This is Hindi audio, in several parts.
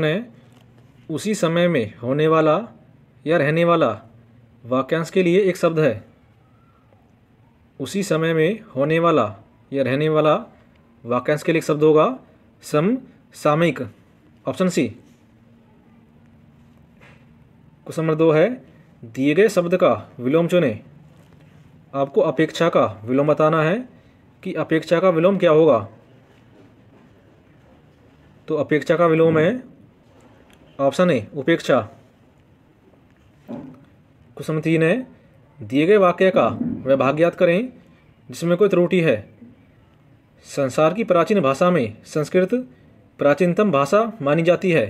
है उसी समय में होने वाला या रहने वाला वाक्यांश के लिए एक शब्द है उसी समय में होने वाला या रहने वाला वाक्यांश के लिए एक शब्द होगा सम सामयिक ऑप्शन सी क्वेश्चन नंबर दो है दिए गए शब्द का विलोम चुने आपको अपेक्षा का विलोम बताना है कि अपेक्षा का विलोम क्या होगा तो अपेक्षा का विलोम है ऑप्शन ए उपेक्षा क्वेश्चन तीन है दिए गए वाक्य का वह भाग याद करें जिसमें कोई त्रुटि है संसार की प्राचीन भाषा में संस्कृत प्राचीनतम भाषा मानी जाती है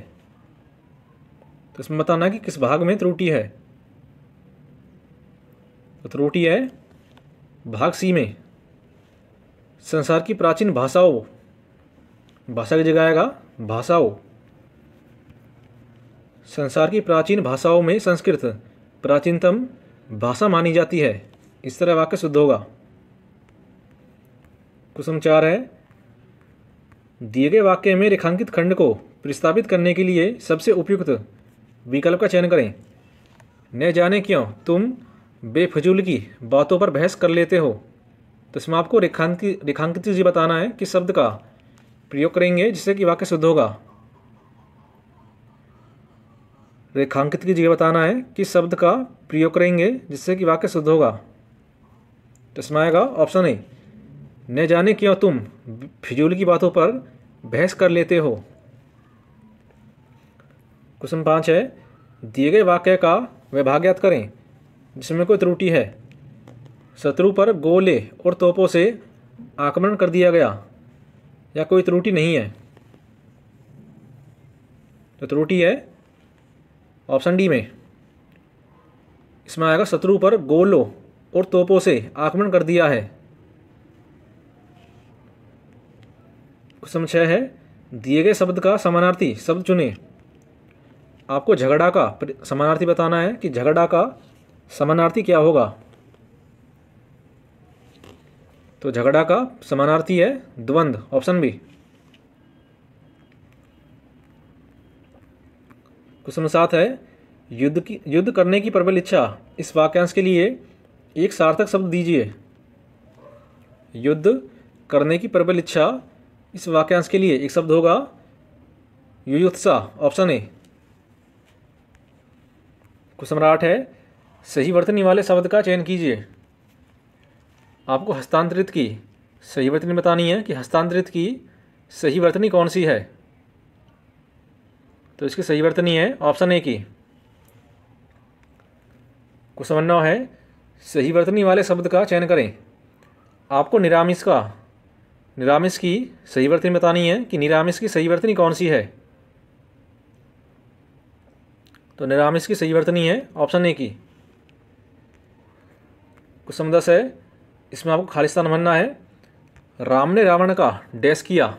तो इसमें बताना है कि किस भाग में त्रुटि है तो त्रुटि है भाग सी में संसार की प्राचीन भाषाओं भाषा की जगह आएगा भाषाओं संसार की प्राचीन भाषाओं में संस्कृत प्राचीनतम भाषा मानी जाती है इस तरह वाक्य शुद्ध होगा कुसम चार है दिए गए वाक्य में रेखांकित खंड को प्रस्तावित करने के लिए सबसे उपयुक्त विकल्प का चयन करें न जाने क्यों तुम बेफजूल की बातों पर बहस कर लेते हो तो इसमें आपको रेखांकित रेखांकित जी बताना है कि शब्द का प्रयोग करेंगे जिससे कि वाक्य शुद्ध होगा रेखांकित की जगह बताना है किस शब्द का प्रयोग करेंगे जिससे कि वाक्य शुद्ध होगा तो इसमें आएगा ऑप्शन ए न जाने क्यों तुम फिजूल की बातों पर बहस कर लेते हो क्वेश्चन पाँच है दिए गए वाक्य का विभाग्यात करें जिसमें कोई त्रुटि है शत्रु पर गोले और तोपों से आक्रमण कर दिया गया या कोई त्रुटि नहीं है तो त्रुटि है ऑप्शन डी में इसमें आएगा शत्रु पर गोलो और तोपों से आक्रमण कर दिया है क्वेश्चन छह है दिए गए शब्द का समानार्थी शब्द चुने आपको झगड़ा का समानार्थी बताना है कि झगड़ा का समानार्थी क्या होगा तो झगड़ा का समानार्थी है द्वंद्व ऑप्शन बी क्वेश्चन सात है युद्ध की युद्ध करने की प्रबल इच्छा इस वाक्यांश के लिए एक सार्थक शब्द दीजिए युद्ध करने की प्रबल इच्छा इस वाक्यांश के लिए एक शब्द होगा युयुत्सा ऑप्शन ए क्वेश्चन आठ है सही वर्तनी वाले शब्द का चयन कीजिए आपको हस्तांतरित की सही वर्तनी बतानी है कि हस्तांतरित की सही वर्तनी कौन सी है तो इसकी सही वर्तनी है ऑप्शन ए की नंबर नौ है सही वर्तनी वाले शब्द का चयन करें आपको निरामिष का निरामिष की सही वर्तनी बतानी है कि निरामिष की सही वर्तनी कौन सी है तो निरामिष की सही वर्तनी है ऑप्शन ए की क्वेश्चन दस है इसमें आपको खालिस्तान बनना है राम ने रावण का डैश किया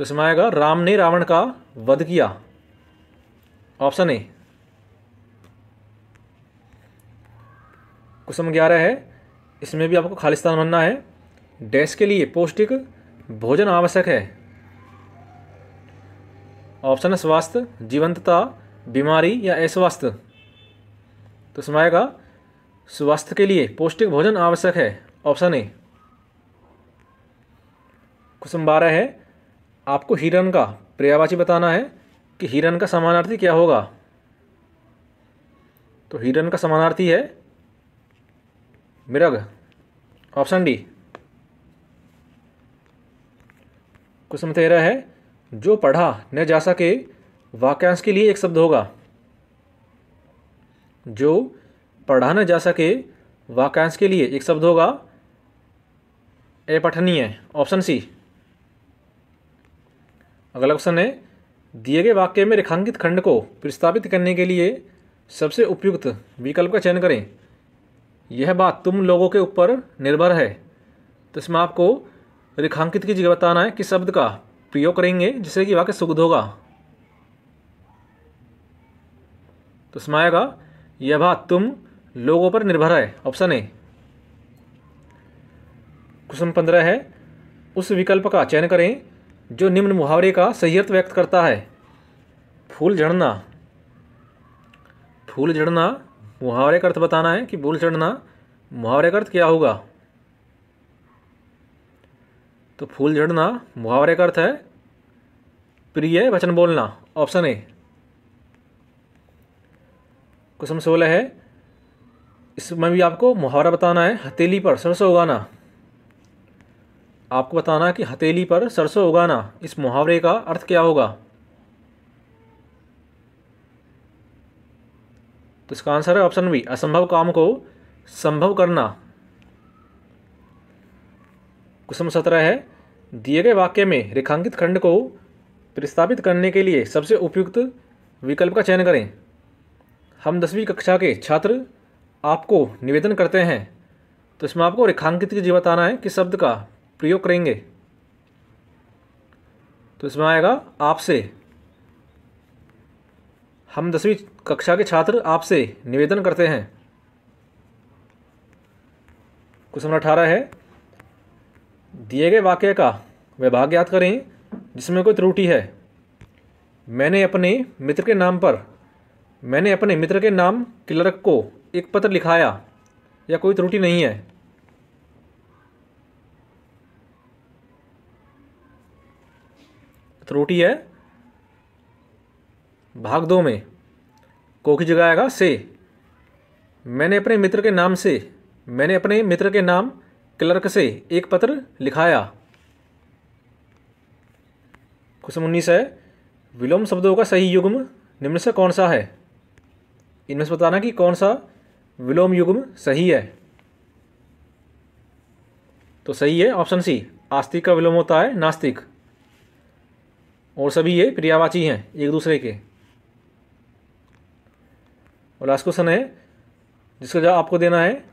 तो इसमें आएगा राम ने रावण का वध किया ऑप्शन ए कुसम ग्यारह है इसमें भी आपको खालिस्तान बनना है डैश के लिए पौष्टिक भोजन आवश्यक है ऑप्शन है स्वास्थ्य जीवंतता बीमारी या अस्वास्थ्य तो इसमें आएगा स्वास्थ्य के लिए पौष्टिक भोजन आवश्यक है ऑप्शन ए क्वेश्चन बारह है आपको हिरन का पर्यावाची बताना है कि हिरन का समानार्थी क्या होगा तो हिरन का समानार्थी है मृग ऑप्शन डी क्वेश्चन तेरह है जो पढ़ा न जा सके वाक्यांश के लिए एक शब्द होगा जो पढ़ा न जा सके वाक्यांश के लिए एक शब्द होगा अपठनीय ऑप्शन सी अगला क्वेश्चन है दिए गए वाक्य में रेखांकित खंड को प्रस्तावित करने के लिए सबसे उपयुक्त विकल्प का चयन करें यह बात तुम लोगों के ऊपर निर्भर है तो इसमें आपको रेखांकित की जगह बताना है कि शब्द का प्रयोग करेंगे जिससे कि वाक्य सुगध होगा तो इसमें आएगा यह बात तुम लोगों पर निर्भर है ऑप्शन ए क्वेश्चन पंद्रह है उस विकल्प का चयन करें जो निम्न मुहावरे का सही अर्थ व्यक्त करता है फूल झड़ना फूल झड़ना मुहावरे का अर्थ बताना है कि फूल झड़ना मुहावरे का अर्थ क्या होगा तो फूल झड़ना मुहावरे का अर्थ है प्रिय वचन बोलना ऑप्शन ए क्वेश्चन सोलह है इसमें भी आपको मुहावरा बताना है हथेली पर सरसों उगाना आपको बताना कि हथेली पर सरसों उगाना इस मुहावरे का अर्थ क्या होगा तो इसका आंसर है ऑप्शन बी असंभव काम को संभव करना कुसम सत्रह है दिए गए वाक्य में रेखांकित खंड को प्रस्तावित करने के लिए सबसे उपयुक्त विकल्प का चयन करें हम दसवीं कक्षा के छात्र आपको निवेदन करते हैं तो इसमें आपको रेखांकित की जी बताना है किस शब्द का प्रयोग करेंगे तो इसमें आएगा आपसे हम दसवीं कक्षा के छात्र आपसे निवेदन करते हैं क्वेश्चन नंबर अठारह है दिए गए वाक्य का विभाग याद करें जिसमें कोई त्रुटि है मैंने अपने मित्र के नाम पर मैंने अपने मित्र के नाम क्लर्क को एक पत्र लिखाया या कोई त्रुटि नहीं है तो है भाग दो में को की जगह आएगा से मैंने अपने मित्र के नाम से मैंने अपने मित्र के नाम क्लर्क से एक पत्र लिखाया क्वेश्चन उन्नीस है विलोम शब्दों का सही युग्म निम्न से कौन सा है इनमें से बताना कि कौन सा विलोम युग्म सही है तो सही है ऑप्शन सी आस्तिक का विलोम होता है नास्तिक और सभी ये प्रियावाची हैं एक दूसरे के और लास्ट क्वेश्चन है जिसका जवाब आपको देना है